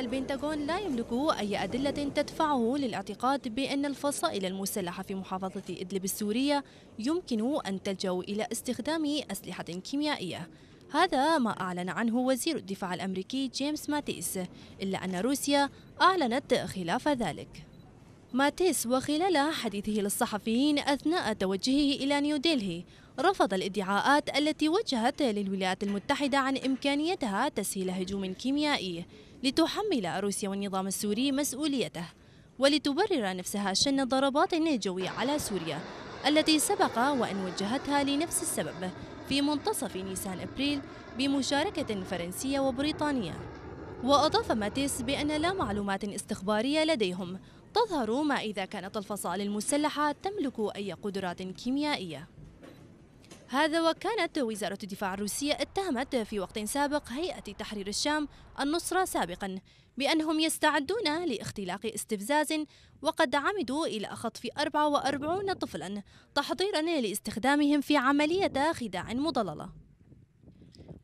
البنتاغون لا يملك أي أدلة تدفعه للاعتقاد بأن الفصائل المسلحة في محافظة إدلب السورية يمكن أن تلجأ إلى استخدام أسلحة كيميائية هذا ما أعلن عنه وزير الدفاع الأمريكي جيمس ماتيس إلا أن روسيا أعلنت خلاف ذلك ماتيس وخلال حديثه للصحفيين أثناء توجهه إلى نيودلهي رفض الادعاءات التي وجهت للولايات المتحدة عن إمكانيتها تسهيل هجوم كيميائي لتحمل روسيا والنظام السوري مسؤوليته ولتبرر نفسها شن ضربات جوية على سوريا التي سبق وأن وجهتها لنفس السبب في منتصف نيسان أبريل بمشاركة فرنسية وبريطانية وأضاف ماتيس بأن لا معلومات استخبارية لديهم تظهر ما إذا كانت الفصائل المسلحة تملك أي قدرات كيميائية هذا وكانت وزارة الدفاع الروسية اتهمت في وقت سابق هيئة تحرير الشام النصرة سابقا بأنهم يستعدون لاختلاق استفزاز وقد عمدوا إلى خطف 44 طفلا تحضيرا لاستخدامهم في عملية خداع مضللة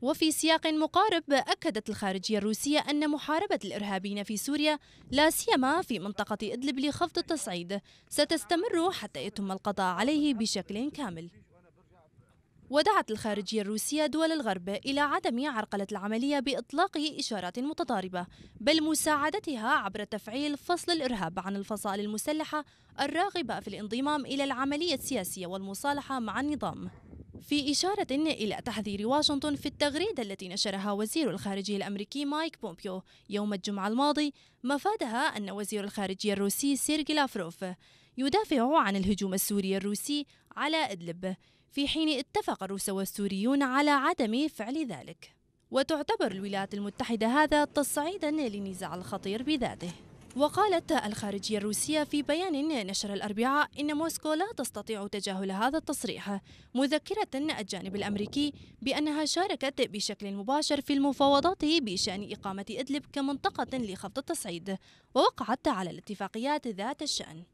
وفي سياق مقارب أكدت الخارجية الروسية أن محاربة الإرهابيين في سوريا لا سيما في منطقة إدلب لخفض التصعيد ستستمر حتى يتم القضاء عليه بشكل كامل ودعت الخارجية الروسية دول الغرب إلى عدم عرقلة العملية بإطلاق إشارات متضاربة بل مساعدتها عبر تفعيل فصل الإرهاب عن الفصائل المسلحة الراغبة في الانضمام إلى العملية السياسية والمصالحة مع النظام في إشارة إلى تحذير واشنطن في التغريدة التي نشرها وزير الخارجية الأمريكي مايك بومبيو يوم الجمعة الماضي مفادها أن وزير الخارجية الروسي سيرجي لافروف يدافع عن الهجوم السوري الروسي على إدلب في حين اتفق الروس والسوريون على عدم فعل ذلك وتعتبر الولايات المتحدة هذا تصعيدا للنزاع الخطير بذاته وقالت الخارجية الروسية في بيان نشر الأربعاء إن موسكو لا تستطيع تجاهل هذا التصريح مذكرة الجانب الأمريكي بأنها شاركت بشكل مباشر في المفاوضات بشأن إقامة إدلب كمنطقة لخفض التصعيد ووقعت على الاتفاقيات ذات الشأن